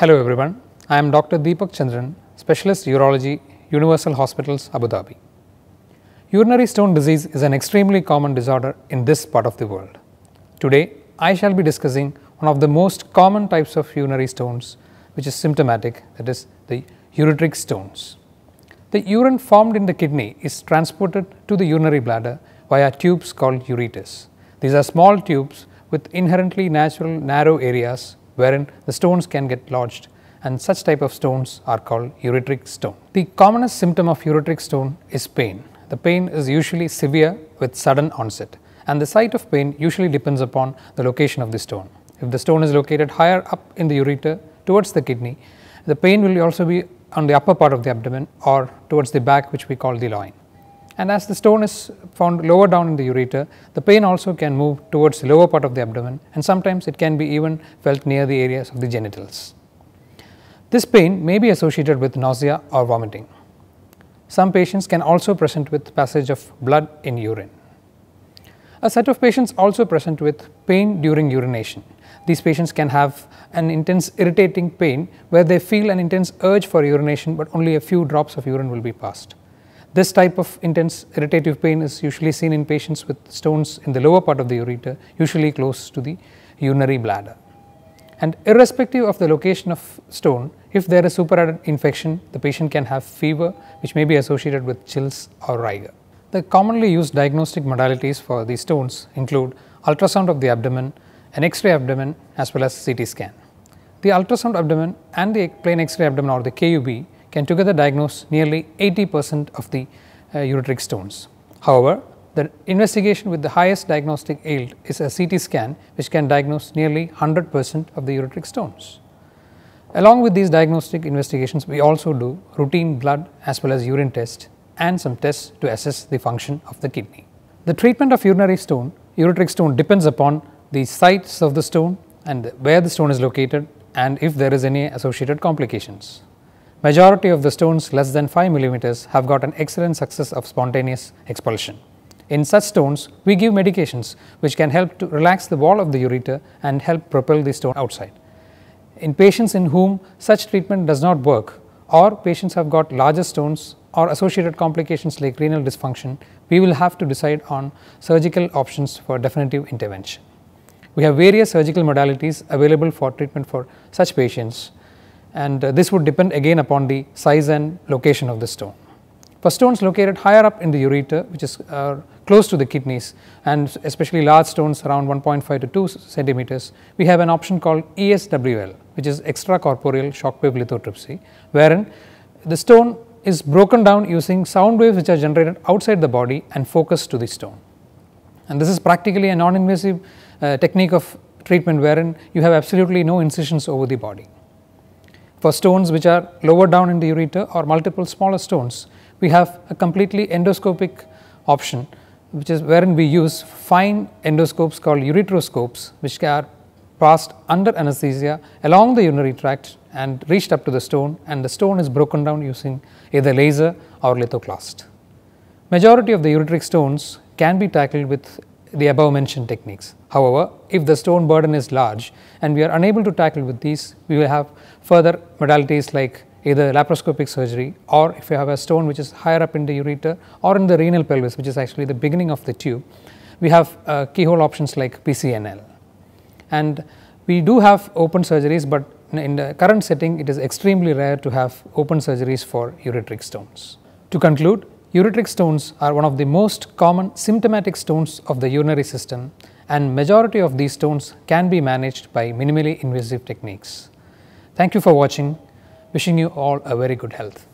Hello everyone, I am Dr. Deepak Chandran, Specialist Urology, Universal Hospitals, Abu Dhabi. Urinary stone disease is an extremely common disorder in this part of the world. Today, I shall be discussing one of the most common types of urinary stones, which is symptomatic, that is the ureteric stones. The urine formed in the kidney is transported to the urinary bladder via tubes called ureters. These are small tubes with inherently natural narrow areas wherein the stones can get lodged and such type of stones are called ureteric stone. The commonest symptom of ureteric stone is pain. The pain is usually severe with sudden onset and the site of pain usually depends upon the location of the stone. If the stone is located higher up in the ureter towards the kidney, the pain will also be on the upper part of the abdomen or towards the back which we call the loin. And as the stone is found lower down in the ureter, the pain also can move towards the lower part of the abdomen and sometimes it can be even felt near the areas of the genitals. This pain may be associated with nausea or vomiting. Some patients can also present with passage of blood in urine. A set of patients also present with pain during urination. These patients can have an intense irritating pain where they feel an intense urge for urination but only a few drops of urine will be passed. This type of intense irritative pain is usually seen in patients with stones in the lower part of the ureter, usually close to the urinary bladder. And irrespective of the location of stone, if there is superadded infection, the patient can have fever which may be associated with chills or rigor. The commonly used diagnostic modalities for these stones include ultrasound of the abdomen, an X-ray abdomen as well as CT scan. The ultrasound abdomen and the plain X-ray abdomen or the KUB can together diagnose nearly 80% of the uh, ureteric stones. However, the investigation with the highest diagnostic yield is a CT scan which can diagnose nearly 100% of the ureteric stones. Along with these diagnostic investigations, we also do routine blood as well as urine tests and some tests to assess the function of the kidney. The treatment of urinary stone, ureteric stone depends upon the size of the stone and where the stone is located and if there is any associated complications. Majority of the stones less than 5 millimeters have got an excellent success of spontaneous expulsion. In such stones, we give medications which can help to relax the wall of the ureter and help propel the stone outside. In patients in whom such treatment does not work or patients have got larger stones or associated complications like renal dysfunction, we will have to decide on surgical options for definitive intervention. We have various surgical modalities available for treatment for such patients and uh, this would depend again upon the size and location of the stone. For stones located higher up in the ureter which is uh, close to the kidneys and especially large stones around 1.5 to 2 centimeters, we have an option called ESWL which is extracorporeal shockwave lithotripsy wherein the stone is broken down using sound waves which are generated outside the body and focused to the stone. And this is practically a non-invasive uh, technique of treatment wherein you have absolutely no incisions over the body. For stones which are lower down in the ureter or multiple smaller stones, we have a completely endoscopic option which is wherein we use fine endoscopes called ureteroscopes which are passed under anesthesia along the urinary tract and reached up to the stone and the stone is broken down using either laser or lithoclast. Majority of the ureteric stones can be tackled with the above mentioned techniques. However, if the stone burden is large and we are unable to tackle with these, we will have further modalities like either laparoscopic surgery or if you have a stone which is higher up in the ureter or in the renal pelvis which is actually the beginning of the tube, we have uh, keyhole options like PCNL. And we do have open surgeries but in the current setting it is extremely rare to have open surgeries for ureteric stones. To conclude, Uretric stones are one of the most common symptomatic stones of the urinary system and majority of these stones can be managed by minimally invasive techniques. Thank you for watching. Wishing you all a very good health.